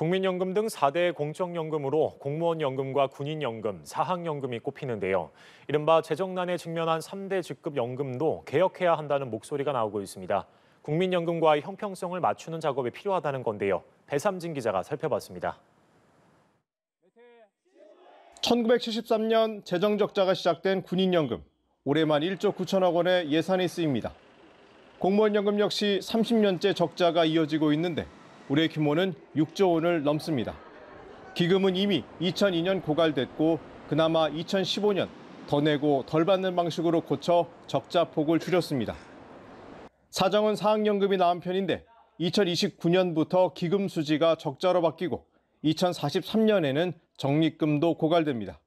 국민연금 등 4대 공적연금으로 공무원연금과 군인연금, 사학연금이 꼽히는데요. 이른바 재정난에 직면한 3대 직급연금도 개혁해야 한다는 목소리가 나오고 있습니다. 국민연금과의 형평성을 맞추는 작업이 필요하다는 건데요. 배삼진 기자가 살펴봤습니다. 1973년 재정적자가 시작된 군인연금. 올해만 1조 9천억 원의 예산이 쓰입니다. 공무원연금 역시 30년째 적자가 이어지고 있는데 올해 규모는 6조 원을 넘습니다. 기금은 이미 2002년 고갈됐고 그나마 2015년 더 내고 덜 받는 방식으로 고쳐 적자 폭을 줄였습니다. 사정은 사학연금이 나은 편인데 2029년부터 기금 수지가 적자로 바뀌고 2043년에는 적립금도 고갈됩니다.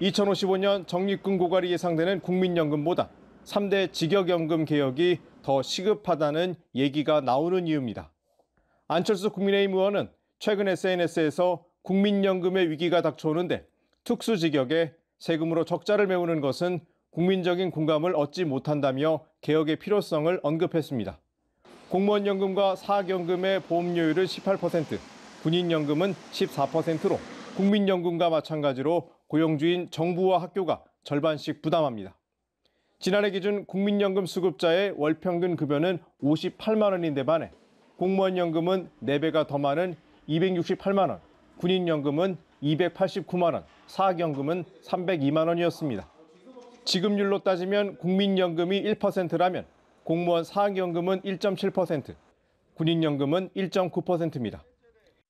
2055년 적립금 고갈이 예상되는 국민연금보다 3대 직역연금 개혁이 더 시급하다는 얘기가 나오는 이유입니다. 안철수 국민의힘 의원은 최근 SNS에서 국민연금의 위기가 닥쳐오는데 특수직역에 세금으로 적자를 메우는 것은 국민적인 공감을 얻지 못한다며 개혁의 필요성을 언급했습니다. 공무원연금과 사학연금의 보험료율은 18%, 군인연금은 14%로 국민연금과 마찬가지로 고용주인 정부와 학교가 절반씩 부담합니다. 지난해 기준 국민연금 수급자의 월평균 급여는 58만 원인데 반해 공무원 연금은 4배가 더 많은 268만 원, 군인 연금은 289만 원, 사학연금은 302만 원이었습니다. 지급률로 따지면 국민연금이 1%라면 공무원 사학연금은 1.7%, 군인연금은 1.9%입니다.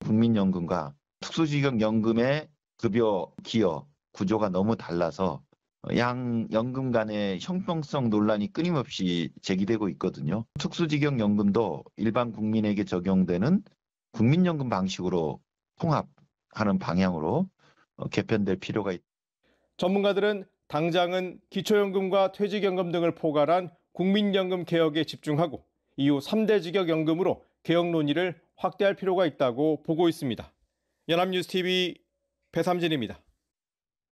국민연금과 특수직업연금의 급여 기여 구조가 너무 달라서 어, 양 연금 간의 형평성 논란이 끊임없이 제기되고 있거든요. 특수직역 연금도 일반 국민에게 적용되는 국민연금 방식으로 통합하는 방향으로 어, 개편될 필요가 있다. 전문가들은 당장은 기초연금과 퇴직연금 등을 포괄한 국민연금 개혁에 집중하고 이후 3대 직역연금으로 개혁 논의를 확대할 필요가 있다고 보고 있습니다. 연합뉴스TV 배삼진입니다.